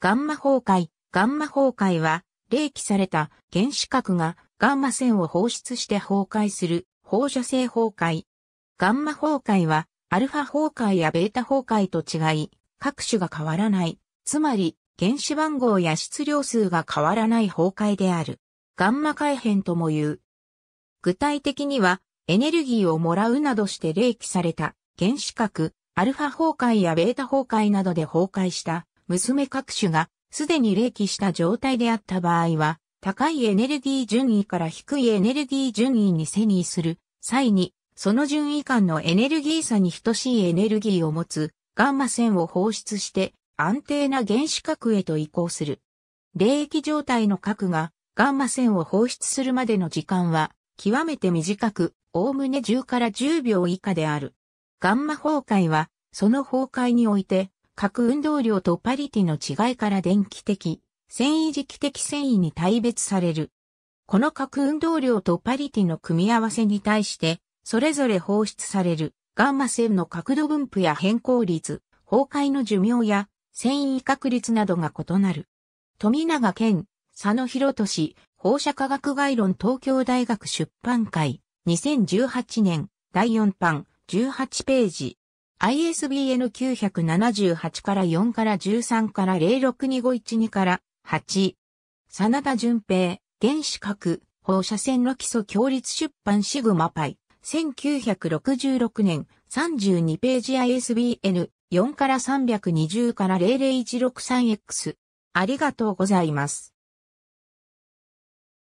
ガンマ崩壊。ガンマ崩壊は、冷気された原子核がガンマ線を放出して崩壊する放射性崩壊。ガンマ崩壊は、アルファ崩壊やベータ崩壊と違い、各種が変わらない。つまり、原子番号や質量数が変わらない崩壊である。ガンマ改変とも言う。具体的には、エネルギーをもらうなどして冷気された原子核、アルファ崩壊やベータ崩壊などで崩壊した娘各種がすでに冷気した状態であった場合は、高いエネルギー順位から低いエネルギー順位に遷移する際に、その順位間のエネルギー差に等しいエネルギーを持つガンマ線を放出して安定な原子核へと移行する。冷気状態の核がガンマ線を放出するまでの時間は極めて短く、おおむね10から10秒以下である。ガンマ崩壊は、その崩壊において核運動量とパリティの違いから電気的、繊維磁気的繊維に大別される。この核運動量とパリティの組み合わせに対して、それぞれ放出されるガンマ線の角度分布や変更率、崩壊の寿命や繊維確率などが異なる。富永健、佐野博俊、放射科学概論東京大学出版会、2018年、第4版、18ページ。ISBN 978から4から13から06251から8。真田淳平、原子核、放射線の基礎強立出版シグマパイ。1966年32ページ ISBN 4から320から 0016-3X。ありがとうございます。